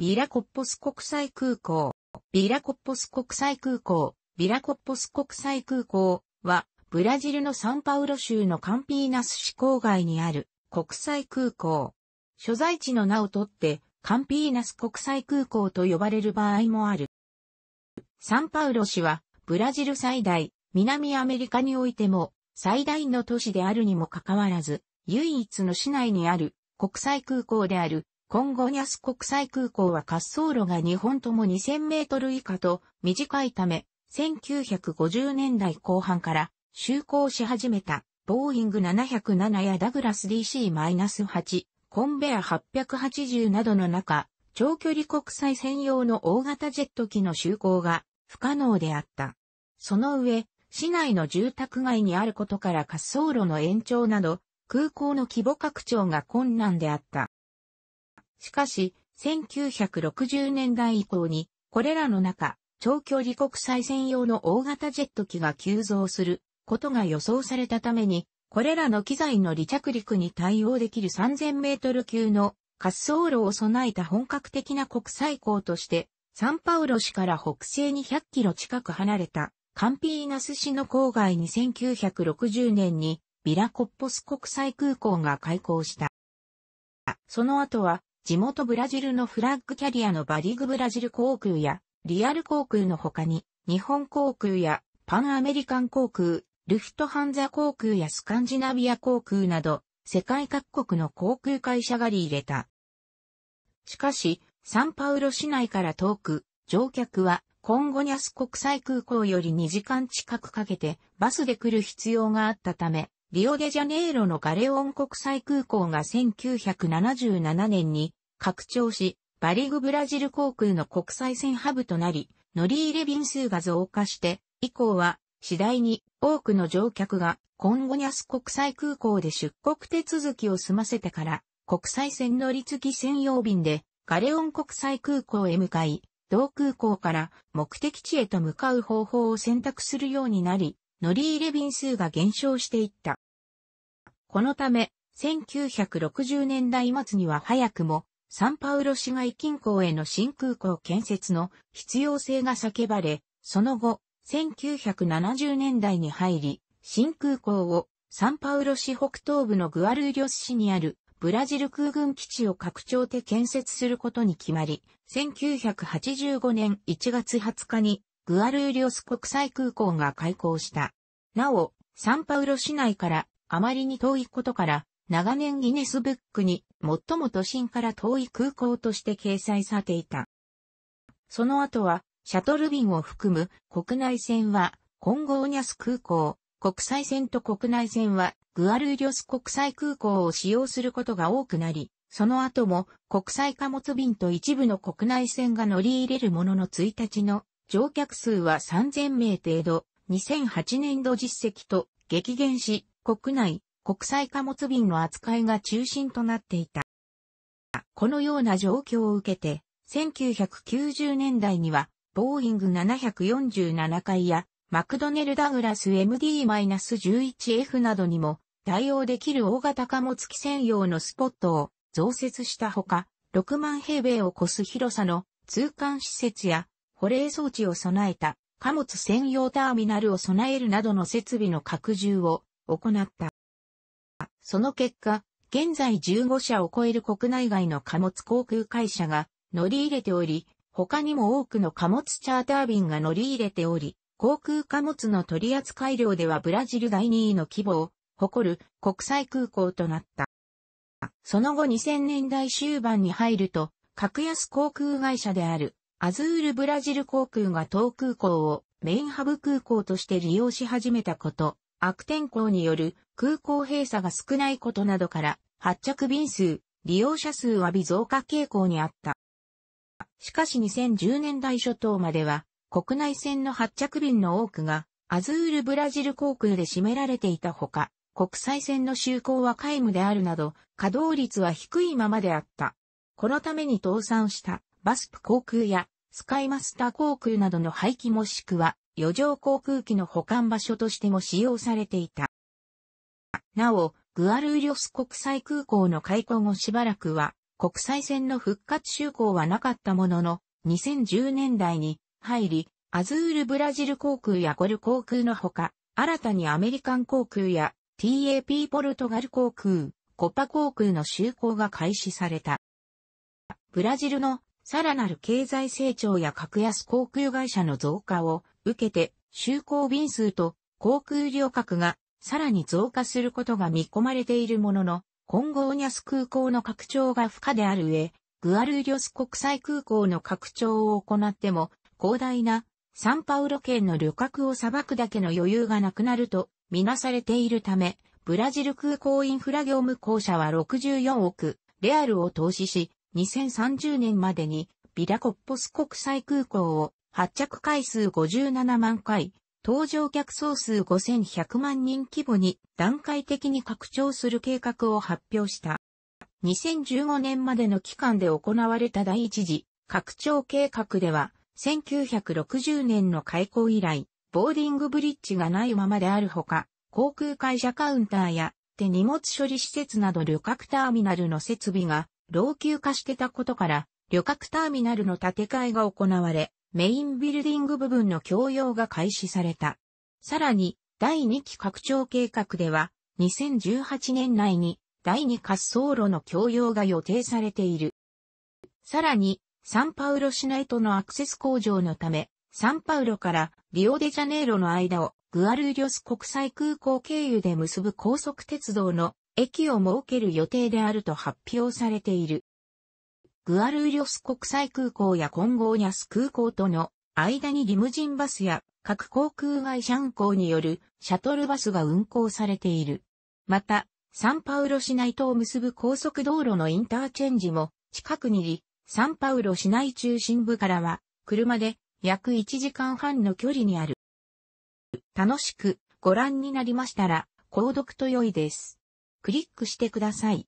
ビラコッポス国際空港。ビラコッポス国際空港、ビラコッポス国際空港は、ブラジルのサンパウロ州のカンピーナス市郊外にある国際空港。所在地の名をとって、カンピーナス国際空港と呼ばれる場合もある。サンパウロ市は、ブラジル最大、南アメリカにおいても、最大の都市であるにもかかわらず、唯一の市内にある国際空港である今後ニャス国際空港は滑走路が日本とも2000メートル以下と短いため、1950年代後半から就航し始めた、ボーイング707やダグラス DC-8、コンベア880などの中、長距離国際専用の大型ジェット機の就航が不可能であった。その上、市内の住宅街にあることから滑走路の延長など、空港の規模拡張が困難であった。しかし、1960年代以降に、これらの中、長距離国際線用の大型ジェット機が急増することが予想されたために、これらの機材の離着陸に対応できる3000メートル級の滑走路を備えた本格的な国際港として、サンパウロ市から北西に100キロ近く離れたカンピーナス市の郊外に1960年にビラコッポス国際空港が開港した。その後は地元ブラジルのフラッグキャリアのバリグブラジル航空やリアル航空の他に日本航空やパンアメリカン航空、ルフトハンザ航空やスカンジナビア航空など世界各国の航空会社が入れた。しかし、サンパウロ市内から遠く、乗客はコンゴニャス国際空港より2時間近くかけてバスで来る必要があったため、リオデジャネイロのガレオン国際空港が1977年に拡張し、バリグブラジル航空の国際線ハブとなり、乗り入れ便数が増加して、以降は次第に多くの乗客がコンゴニャス国際空港で出国手続きを済ませてから国際線乗り継ぎ専用便でガレオン国際空港へ向かい、同空港から目的地へと向かう方法を選択するようになり、乗り入れ便数が減少していった。このため、1960年代末には早くもサンパウロ市街近郊への新空港建設の必要性が叫ばれ、その後、1970年代に入り、新空港をサンパウロ市北東部のグアルーリョス市にあるブラジル空軍基地を拡張で建設することに決まり、1985年1月20日にグアルーリョス国際空港が開港した。なお、サンパウロ市内からあまりに遠いことから、長年ギネスブックに最も都心から遠い空港として掲載されていた。その後は、シャトル便を含む国内線は、コンゴーニャス空港、国際線と国内線は、グアルーリョス国際空港を使用することが多くなり、その後も国際貨物便と一部の国内線が乗り入れるものの1日の乗客数は3000名程度、2008年度実績と激減し、国内、国際貨物便の扱いが中心となっていた。このような状況を受けて、1990年代には、ボーイング747回や、マクドネル・ダグラス MD-11F などにも対応できる大型貨物機専用のスポットを増設したほか、6万平米を超す広さの通関施設や保冷装置を備えた貨物専用ターミナルを備えるなどの設備の拡充を行った。その結果、現在15社を超える国内外の貨物航空会社が乗り入れており、他にも多くの貨物チャーター便が乗り入れており、航空貨物の取扱量ではブラジル第2位の規模を誇る国際空港となった。その後2000年代終盤に入ると、格安航空会社であるアズールブラジル航空が東空港をメインハブ空港として利用し始めたこと、悪天候による空港閉鎖が少ないことなどから、発着便数、利用者数は微増加傾向にあった。しかし2010年代初頭までは、国内線の発着便の多くが、アズールブラジル航空で占められていたほか、国際線の就航は皆無であるなど、稼働率は低いままであった。このために倒産したバスプ航空やスカイマスター航空などの廃棄もしくは余剰航空機の保管場所としても使用されていた。なお、グアルーリョス国際空港の開港後しばらくは、国際線の復活就航はなかったものの、2010年代に入り、アズールブラジル航空やゴル航空のほか、新たにアメリカン航空や TAP ポルトガル航空、コパ航空の就航が開始された。ブラジルのさらなる経済成長や格安航空会社の増加を受けて、就航便数と航空旅客がさらに増加することが見込まれているものの、コンゴーニャス空港の拡張が不可である上、グアルーリョス国際空港の拡張を行っても、広大なサンパウロ圏の旅客を裁くだけの余裕がなくなるとみなされているため、ブラジル空港インフラ業務公社は64億レアルを投資し、2030年までにビラコッポス国際空港を発着回数57万回、搭乗客総数5100万人規模に段階的に拡張する計画を発表した。2015年までの期間で行われた第一次拡張計画では、1960年の開港以来、ボーディングブリッジがないままであるほか、航空会社カウンターや手荷物処理施設など旅客ターミナルの設備が老朽化してたことから、旅客ターミナルの建て替えが行われ、メインビルディング部分の供用が開始された。さらに、第2期拡張計画では、2018年内に第2滑走路の供用が予定されている。さらに、サンパウロ市内とのアクセス向上のため、サンパウロからリオデジャネイロの間をグアルーリョス国際空港経由で結ぶ高速鉄道の駅を設ける予定であると発表されている。グアルーリョス国際空港やコンゴーニャス空港との間にリムジンバスや各航空会社運行によるシャトルバスが運行されている。また、サンパウロ市内とを結ぶ高速道路のインターチェンジも近くにり、サンパウロ市内中心部からは車で約1時間半の距離にある。楽しくご覧になりましたら、購読と良いです。クリックしてください。